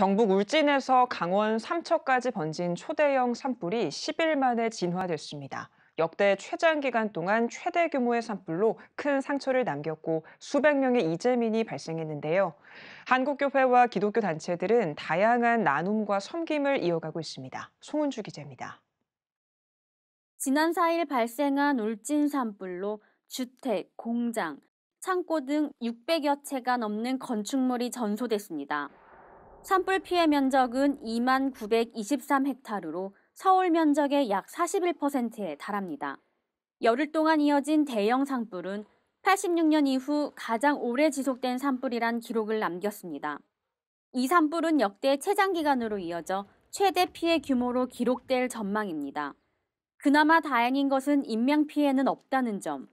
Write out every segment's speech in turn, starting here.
경북 울진에서 강원 삼척까지 번진 초대형 산불이 10일 만에 진화됐습니다. 역대 최장 기간 동안 최대 규모의 산불로 큰 상처를 남겼고 수백 명의 이재민이 발생했는데요. 한국교회와 기독교 단체들은 다양한 나눔과 섬김을 이어가고 있습니다. 송은주 기자입니다. 지난 4일 발생한 울진 산불로 주택, 공장, 창고 등 600여 채가 넘는 건축물이 전소됐습니다. 산불 피해 면적은 2만 923헥타르로 서울 면적의 약 41%에 달합니다. 열흘 동안 이어진 대형 산불은 86년 이후 가장 오래 지속된 산불이란 기록을 남겼습니다. 이 산불은 역대 최장 기간으로 이어져 최대 피해 규모로 기록될 전망입니다. 그나마 다행인 것은 인명 피해는 없다는 점.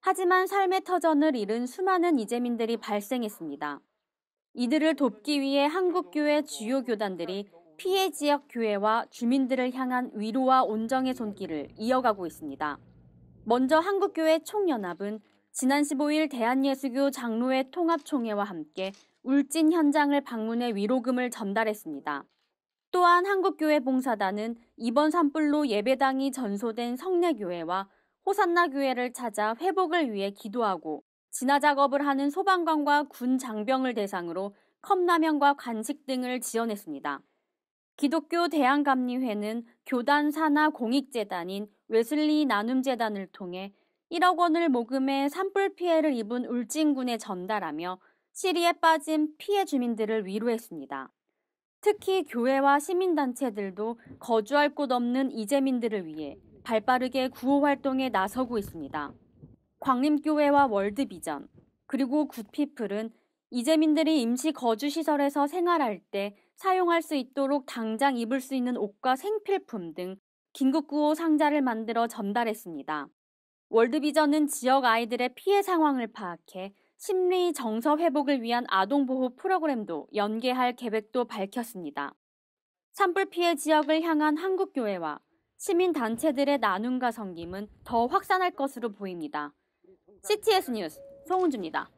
하지만 삶의 터전을 잃은 수많은 이재민들이 발생했습니다. 이들을 돕기 위해 한국교회 주요 교단들이 피해 지역 교회와 주민들을 향한 위로와 온정의 손길을 이어가고 있습니다. 먼저 한국교회 총연합은 지난 15일 대한예수교 장로회 통합총회와 함께 울진 현장을 방문해 위로금을 전달했습니다. 또한 한국교회 봉사단은 이번 산불로 예배당이 전소된 성례교회와 호산나교회를 찾아 회복을 위해 기도하고 진화 작업을 하는 소방관과 군 장병을 대상으로 컵라면과 간식 등을 지원했습니다. 기독교 대한감리회는 교단 산하 공익재단인 웨슬리 나눔재단을 통해 1억 원을 모금해 산불 피해를 입은 울진군에 전달하며 시리에 빠진 피해 주민들을 위로했습니다. 특히 교회와 시민단체들도 거주할 곳 없는 이재민들을 위해 발빠르게 구호활동에 나서고 있습니다. 광림교회와 월드비전, 그리고 굿피플은 이재민들이 임시 거주 시설에서 생활할 때 사용할 수 있도록 당장 입을 수 있는 옷과 생필품 등 긴급구호 상자를 만들어 전달했습니다. 월드비전은 지역 아이들의 피해 상황을 파악해 심리 정서 회복을 위한 아동보호 프로그램도 연계할 계획도 밝혔습니다. 산불 피해 지역을 향한 한국교회와 시민단체들의 나눔과 섬김은 더 확산할 것으로 보입니다. CTS 뉴스 송은주입니다.